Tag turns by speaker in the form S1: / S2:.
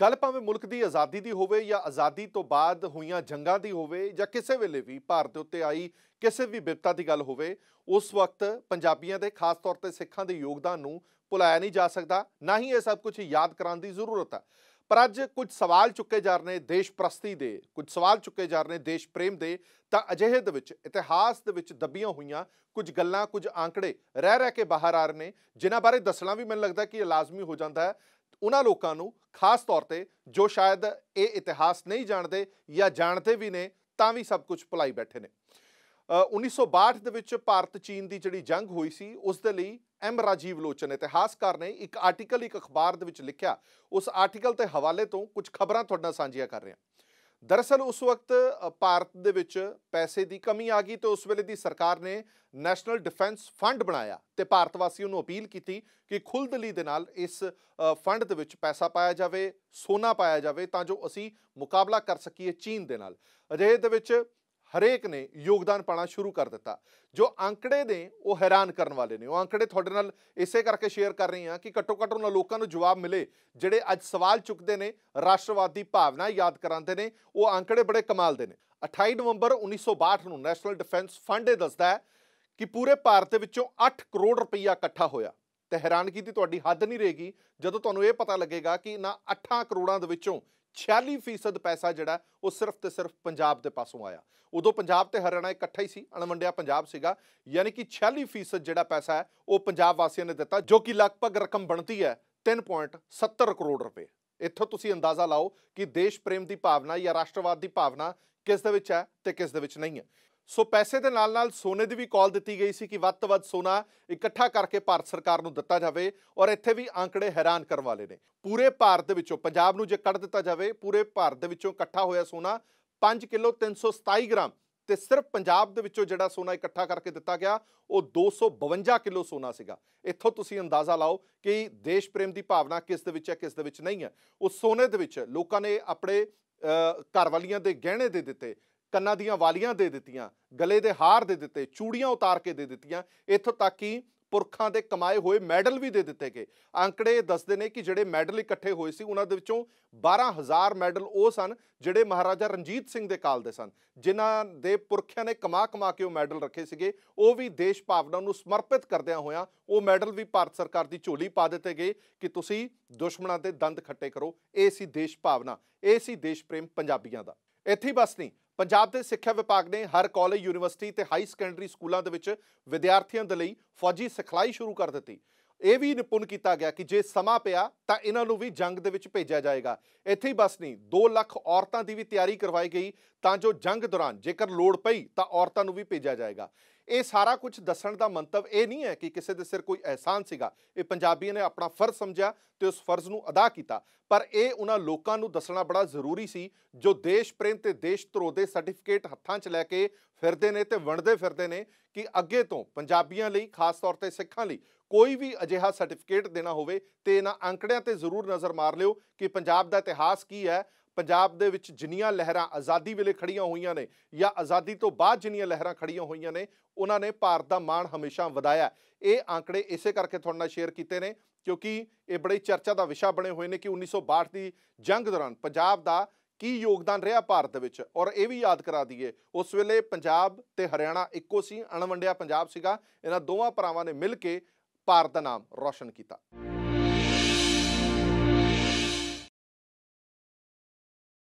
S1: ਗੱਲ ਭਾਵੇਂ ਮੁਲਕ ਦੀ ਆਜ਼ਾਦੀ ਦੀ ਹੋਵੇ ਜਾਂ ਆਜ਼ਾਦੀ ਤੋਂ ਬਾਅਦ ਹੋਈਆਂ ਜੰਗਾਂ ਦੀ ਹੋਵੇ ਜਾਂ ਕਿਸੇ ਵੇਲੇ ਵੀ ਭਾਰਤ ਦੇ ਉੱਤੇ ਆਈ ਕਿਸੇ ਵੀ ਵਿਪਤਾ ਦੀ ਗੱਲ ਹੋਵੇ ਉਸ ਵਕਤ ਪੰਜਾਬੀਆਂ ਦੇ ਖਾਸ ਤੌਰ ਤੇ ਸਿੱਖਾਂ ਦੇ ਯੋਗਦਾਨ ਨੂੰ ਭੁਲਾਇਆ ਨਹੀਂ ਜਾ ਸਕਦਾ ਨਾ ਹੀ ਇਹ ਸਭ ਕੁਝ ਯਾਦ ਕਰਾਉਣ ਦੀ ਜ਼ਰੂਰਤ ਹੈ ਪਰ ਅੱਜ ਕੁਝ ਸਵਾਲ ਚੁੱਕੇ ਜਾ ਰਹੇ ਨੇ ਦੇਸ਼ ਪ੍ਰਸਤੀ ਦੇ ਕੁਝ ਸਵਾਲ ਚੁੱਕੇ ਜਾ ਰਹੇ ਨੇ ਦੇਸ਼ ਪ੍ਰੇਮ ਦੇ ਤਾਂ ਅਜਿਹੇ ਦੇ ਵਿੱਚ ਇਤਿਹਾਸ ਦੇ ਵਿੱਚ ਦੱਬੀਆਂ ਹੋਈਆਂ ਕੁਝ ਗੱਲਾਂ ਕੁਝ ਆંકੜੇ ਰਹਿ ਰਹਿ ਕੇ ਬਾਹਰ ਆ ਰਹੇ ਨੇ ਜਿਨ੍ਹਾਂ ਬਾਰੇ ਦੱਸਣਾ ਵੀ ਮੈਨੂੰ ਲੱਗਦਾ ਕਿ ਇਹ ਲਾਜ਼ਮੀ ਹੋ ਜਾਂਦਾ ਹੈ ਉਹਨਾਂ ਲੋਕਾਂ ਨੂੰ ਖਾਸ ਤੌਰ ਤੇ ਜੋ ਸ਼ਾਇਦ ਇਹ ਇਤਿਹਾਸ ਨਹੀਂ ਜਾਣਦੇ ਜਾਂ ਜਾਣਦੇ ਵੀ ਨੇ ਤਾਂ ਵੀ ਸਭ ਕੁਝ ਭੁਲਾਈ ਬੈਠੇ ਨੇ 1962 ਦੇ ਵਿੱਚ ਭਾਰਤ ਚੀਨ ਦੀ ਜਿਹੜੀ ਜੰਗ ਹੋਈ ਸੀ ਉਸ ਦੇ ਲਈ ਐਮ ਰਾਜੀਵ ਲੋਚਨ ਇਤਿਹਾਸਕਾਰ ਨੇ ਇੱਕ ਆਰਟੀਕਲ ਇੱਕ ਅਖਬਾਰ ਦੇ ਵਿੱਚ ਲਿਖਿਆ ਉਸ ਆਰਟੀਕਲ ਤੇ ਹਵਾਲੇ ਤੋਂ ਕੁਝ ਖਬਰਾਂ ਤੁਹਾਡੇ ਨਾਲ ਸਾਂਝੀਆਂ ਕਰ ਰਿਹਾ ਦਰਅਸਲ ਉਸ ਵਕਤ ਭਾਰਤ ਦੇ ਵਿੱਚ ਪੈਸੇ ਦੀ ਕਮੀ ਆ ਗਈ ਤੇ ਉਸ ਵੇਲੇ ਦੀ ਸਰਕਾਰ ਨੇ ਨੈਸ਼ਨਲ ਡਿਫੈਂਸ ਫੰਡ ਬਣਾਇਆ ਤੇ ਭਾਰਤ ਵਾਸੀਆਂ ਨੂੰ ਅਪੀਲ ਕੀਤੀ ਕਿ ਖੁੱਲਦਲੀ ਦੇ ਨਾਲ ਇਸ ਫੰਡ ਦੇ ਵਿੱਚ ਪੈਸਾ ਪਾਇਆ ਜਾਵੇ ਸੋਨਾ ਪਾਇਆ ਜਾਵੇ ਤਾਂ ਜੋ ਅਸੀਂ ਮੁਕਾਬਲਾ ਕਰ ਸਕੀਏ ਚੀਨ ਦੇ ਨਾਲ ਅਜੇ ਦੇ ਵਿੱਚ ਹਰੇਕ ਨੇ ਯੋਗਦਾਨ ਪਾਣਾ ਸ਼ੁਰੂ ਕਰ ਦਿੱਤਾ ਜੋ ਅੰਕੜੇ ਨੇ ਉਹ ਹੈਰਾਨ ਕਰਨ ਵਾਲੇ ਨੇ ਉਹ ਅੰਕੜੇ ਤੁਹਾਡੇ ਨਾਲ ਇਸੇ ਕਰਕੇ ਸ਼ੇਅਰ ਕਰ ਰਹੀ ਹਾਂ ਕਿ ਘੱਟੋ ਘੱਟ ਉਹਨਾਂ ਲੋਕਾਂ ਨੂੰ ਜਵਾਬ ਮਿਲੇ ਜਿਹੜੇ ਅੱਜ ਸਵਾਲ ਚੁੱਕਦੇ ਨੇ ਰਾਸ਼ਟਰਵਾਦੀ ਭਾਵਨਾ ਯਾਦ ਕਰਾਉਂਦੇ ਨੇ ਉਹ ਅੰਕੜੇ ਬੜੇ ਕਮਾਲ ਦੇ ਨੇ 28 ਨਵੰਬਰ 1962 ਨੂੰ ਨੈਸ਼ਨਲ ਡਿਫੈਂਸ ਫੰਡ ਇਹ ਦੱਸਦਾ ਹੈ ਕਿ ਪੂਰੇ ਭਾਰਤ ਵਿੱਚੋਂ 8 ਕਰੋੜ ਰੁਪਈਆ ਇਕੱਠਾ ਹੋਇਆ ਤੇ ਹੈਰਾਨਗੀ ਕੀਤੀ ਤੁਹਾਡੀ ਹੱਦ ਨਹੀਂ ਰਹੇਗੀ ਜਦੋਂ ਤੁਹਾਨੂੰ ਇਹ ਪਤਾ ਲੱਗੇਗਾ ਕਿ ਇਹਨਾਂ 8 ਕਰੋੜਾਂ ਦੇ ਵਿੱਚੋਂ 46% ਪੈਸਾ ਜਿਹੜਾ ਉਹ ਸਿਰਫ ਤੇ ਸਿਰਫ ਪੰਜਾਬ ਦੇ ਪਾਸੋਂ ਆਇਆ ਉਦੋਂ ਪੰਜਾਬ ਤੇ ਹਰਿਆਣਾ ਇਕੱਠਾ ਹੀ ਸੀ ਅਣਵੰਡਿਆ ਪੰਜਾਬ ਸੀਗਾ ਯਾਨੀ ਕਿ 46% ਜਿਹੜਾ ਪੈਸਾ ਹੈ ਉਹ ਪੰਜਾਬ ਵਾਸੀਆਂ ਨੇ ਦਿੱਤਾ ਜੋ ਕਿ ਲਗਭਗ ਰਕਮ ਬਣਦੀ ਹੈ 3.70 ਕਰੋੜ ਰੁਪਏ ਇੱਥੋਂ ਤੁਸੀਂ ਅੰਦਾਜ਼ਾ ਲਾਓ ਕਿ ਦੇਸ਼ ਪ੍ਰੇਮ ਦੀ ਭਾਵਨਾ ਜਾਂ ਰਾਸ਼ਟਰਵਾਦ ਦੀ ਭਾਵਨਾ ਕਿਸ ਦੇ ਵਿੱਚ ਹੈ ਤੇ ਕਿਸ ਦੇ ਵਿੱਚ ਨਹੀਂ ਹੈ ਸੋ ਪੈਸੇ ਦੇ ਨਾਲ-ਨਾਲ ਸੋਨੇ ਦੀ ਵੀ ਕਾਲ ਦਿੱਤੀ ਗਈ ਸੀ ਕਿ ਵੱਧ ਤੋਂ ਵੱਧ ਸੋਨਾ ਇਕੱਠਾ ਕਰਕੇ ਭਾਰਤ ਸਰਕਾਰ ਨੂੰ ਦਿੱਤਾ ਜਾਵੇ ਔਰ ਇੱਥੇ ਵੀ ਅੰਕੜੇ ਹੈਰਾਨ ਕਰਨ ਵਾਲੇ ਨੇ ਪੂਰੇ ਭਾਰਤ ਦੇ ਵਿੱਚੋਂ ਪੰਜਾਬ ਨੂੰ ਜੇ ਕੱਢ ਦਿੱਤਾ ਜਾਵੇ ਪੂਰੇ ਭਾਰਤ ਦੇ ਵਿੱਚੋਂ ਇਕੱਠਾ ਹੋਇਆ ਸੋਨਾ 5 ਕਿਲੋ 327 ਗ੍ਰਾਮ ਤੇ ਸਿਰਫ ਪੰਜਾਬ ਦੇ ਵਿੱਚੋਂ ਜਿਹੜਾ ਸੋਨਾ ਇਕੱਠਾ ਕਰਕੇ ਦਿੱਤਾ ਗਿਆ ਉਹ 252 ਕਿਲੋ ਸੋਨਾ ਸੀਗਾ ਇੱਥੋਂ ਤੁਸੀਂ ਅੰਦਾਜ਼ਾ ਲਾਓ ਕਿ ਦੇਸ਼ ਪ੍ਰੇਮ ਦੀ ਭਾਵਨਾ ਕਿਸ ਦੇ ਵਿੱਚ ਹੈ ਕਿਸ ਦੇ ਵਿੱਚ ਨਹੀਂ ਹੈ ਉਹ ਸੋਨੇ ਦੇ ਵਿੱਚ ਲੋਕਾਂ ਨੇ ਆਪਣੇ ਘਰ ਵਾਲੀਆਂ ਦੇ ਗਹਿਣੇ ਦੇ ਦਿੱਤੇ ਕੰਨਾਂ ਦੀਆਂ ਵਾਲੀਆਂ ਦੇ ਦਿੱਤੀਆਂ ਗਲੇ ਦੇ ਹਾਰ ਦੇ ਦਿੱਤੇ ਚੂੜੀਆਂ ਉਤਾਰ ਕੇ ਦੇ ਦਿੱਤੀਆਂ ਇੱਥੋਂ ਤੱਕ ਕਿ ਪੁਰਖਾਂ ਦੇ ਕਮਾਏ ਹੋਏ ਮੈਡਲ ਵੀ ਦੇ ਦਿੱਤੇ ਗਏ ਅੰਕੜੇ ਦੱਸਦੇ ਨੇ ਕਿ ਜਿਹੜੇ ਮੈਡਲ ਇਕੱਠੇ ਹੋਏ ਸੀ ਉਹਨਾਂ ਦੇ ਵਿੱਚੋਂ 12000 ਮੈਡਲ ਉਹ ਸਨ ਜਿਹੜੇ ਮਹਾਰਾਜਾ ਰਣਜੀਤ ਸਿੰਘ ਦੇ ਕਾਲ ਦੇ ਸਨ ਜਿਨ੍ਹਾਂ ਦੇ ਪੁਰਖਿਆਂ ਨੇ ਕਮਾ ਕਮਾ ਕੇ ਉਹ ਮੈਡਲ ਰੱਖੇ ਸੀਗੇ ਉਹ ਵੀ ਦੇਸ਼ ਭਾਵਨਾ ਨੂੰ ਸਮਰਪਿਤ ਕਰਦਿਆਂ ਹੋਇਆਂ ਉਹ ਮੈਡਲ ਵੀ ਭਾਰਤ ਸਰਕਾਰ ਦੀ ਝੋਲੀ ਪਾ ਦਿੱਤੇ ਗਏ ਕਿ ਤੁਸੀਂ ਦੁਸ਼ਮਣਾਂ ਦੇ ਦੰਦ ਖੱਟੇ ਕਰੋ ਇਹ ਸੀ ਦੇਸ਼ ਭਾਵਨਾ ਇਹ ਸੀ ਦੇਸ਼ ਪ੍ਰੇਮ ਪੰਜਾਬੀਆਂ ਦਾ ਇੱਥੇ ਹੀ ਬਸ ਨਹੀਂ ਪੰਜਾਬ ਦੇ ਸਿੱਖਿਆ ਵਿਭਾਗ ਨੇ ਹਰ ਕਾਲਜ ਯੂਨੀਵਰਸਿਟੀ ਤੇ ਹਾਈ ਸੈਕੰਡਰੀ ਸਕੂਲਾਂ ਦੇ ਵਿੱਚ ਵਿਦਿਆਰਥੀਆਂ ਦੇ ਲਈ ਫੌਜੀ ਸਿਖਲਾਈ ਸ਼ੁਰੂ ਕਰ ਦਿੱਤੀ ਇਹ ਵੀ ਨਿਪੁੰਨ ਕੀਤਾ ਗਿਆ ਕਿ ਜੇ ਸਮਾਂ ਪਿਆ ਤਾਂ ਇਹਨਾਂ ਨੂੰ ਵੀ ਜੰਗ ਦੇ ਵਿੱਚ ਭੇਜਿਆ ਜਾਏਗਾ ਇੱਥੇ ਹੀ ਬਸ ਨਹੀਂ 2 ਲੱਖ ਔਰਤਾਂ ਦੀ ਵੀ ਤਿਆਰੀ ਕਰਵਾਈ ਗਈ ਤਾਂ ਜੋ ਜੰਗ ਦੌਰਾਨ ਜੇਕਰ ਲੋੜ ਪਈ ਤਾਂ ਔਰਤਾਂ ਨੂੰ ਵੀ ਭੇਜਿਆ ਜਾਏਗਾ ਇਹ ਸਾਰਾ ਕੁਝ ਦੱਸਣ ਦਾ ਮੰਤਵ ਇਹ ਨਹੀਂ ਹੈ ਕਿ ਕਿਸੇ ਦੇ ਸਿਰ ਕੋਈ ਅਹਿਸਾਨ ਸੀਗਾ ਇਹ ਪੰਜਾਬੀਆਂ ਨੇ ਆਪਣਾ ਫਰਜ਼ ਸਮਝਿਆ ਤੇ ਉਸ ਫਰਜ਼ ਨੂੰ ਅਦਾ ਕੀਤਾ ਪਰ ਇਹ ਉਹਨਾਂ ਲੋਕਾਂ ਨੂੰ ਦੱਸਣਾ ਬੜਾ ਜ਼ਰੂਰੀ ਸੀ ਜੋ ਦੇਸ਼ ਪ੍ਰੇਮ ਤੇ ਦੇਸ਼ ਧਰੋ ਦੇ ਸਰਟੀਫਿਕੇਟ ਹੱਥਾਂ 'ਚ ਲੈ ਕੇ ਫਿਰਦੇ ਨੇ ਤੇ ਵੰਡਦੇ ਫਿਰਦੇ ਨੇ ਕਿ ਅੱਗੇ ਤੋਂ ਪੰਜਾਬੀਆਂ ਲਈ ਖਾਸ ਤੌਰ ਤੇ ਸਿੱਖਾਂ ਲਈ ਕੋਈ ਵੀ ਅਜਿਹਾ ਸਰਟੀਫਿਕੇਟ ਦੇਣਾ ਹੋਵੇ ਤੇ ਇਹਨਾਂ ਅੰਕੜਿਆਂ ਤੇ ਜ਼ਰੂਰ ਨਜ਼ਰ ਮਾਰ ਲਿਓ ਕਿ ਪੰਜਾਬ ਦਾ ਇਤਿਹਾਸ ਕੀ ਹੈ ਪੰਜਾਬ ਦੇ ਵਿੱਚ ਜਿੰਨੀਆਂ ਲਹਿਰਾਂ ਆਜ਼ਾਦੀ ਵੇਲੇ ਖੜੀਆਂ ਹੋਈਆਂ ਨੇ ਜਾਂ ਆਜ਼ਾਦੀ ਤੋਂ ਬਾਅਦ ਜਿੰਨੀਆਂ ਲਹਿਰਾਂ ਖੜੀਆਂ ਹੋਈਆਂ ਨੇ ਉਹਨਾਂ ਨੇ ਭਾਰਤ ਦਾ ਮਾਣ ਹਮੇਸ਼ਾ ਵਧਾਇਆ ਇਹ ਆંકੜੇ ਇਸੇ ਕਰਕੇ ਤੁਹਾਡੇ ਨਾਲ ਸ਼ੇਅਰ ਕੀਤੇ ਨੇ ਕਿਉਂਕਿ ਇਹ ਬੜੀ ਚਰਚਾ ਦਾ ਵਿਸ਼ਾ ਬਣੇ ਹੋਏ ਨੇ ਕਿ 1962 ਦੀ ਜੰਗ ਦੌਰਾਨ ਪੰਜਾਬ ਦਾ ਕੀ ਯੋਗਦਾਨ ਰਿਹਾ ਭਾਰਤ ਦੇ ਵਿੱਚ ਔਰ ਇਹ ਵੀ ਯਾਦ ਕਰਾ ਦਈਏ ਉਸ ਵੇਲੇ ਪੰਜਾਬ ਤੇ ਹਰਿਆਣਾ ਇੱਕੋ ਸੀ ਅਣਵੰਡਿਆ ਪੰਜਾਬ ਸੀਗਾ ਇਹਨਾਂ ਦੋਵਾਂ ਭਰਾਵਾਂ ਨੇ ਮਿਲ ਕੇ ਭਾਰਤ ਦਾ ਨਾਮ ਰੌਸ਼ਨ ਕੀਤਾ